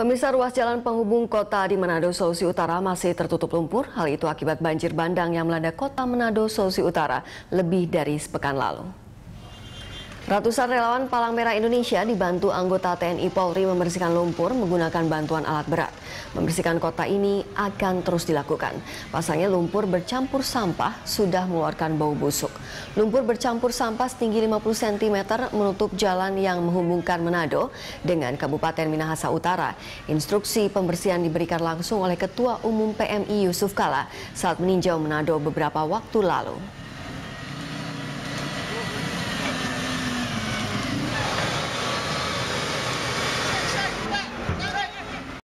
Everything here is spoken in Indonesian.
Pemirsa ruas jalan penghubung kota di Manado, Sulawesi Utara masih tertutup lumpur. Hal itu akibat banjir bandang yang melanda kota Manado, Sulawesi Utara lebih dari sepekan lalu. Ratusan relawan Palang Merah Indonesia dibantu anggota TNI Polri membersihkan lumpur menggunakan bantuan alat berat. Membersihkan kota ini akan terus dilakukan. Pasalnya lumpur bercampur sampah sudah mengeluarkan bau busuk. Lumpur bercampur sampah setinggi 50 cm menutup jalan yang menghubungkan Manado dengan Kabupaten Minahasa Utara. Instruksi pembersihan diberikan langsung oleh Ketua Umum PMI Yusuf Kala saat meninjau Manado beberapa waktu lalu.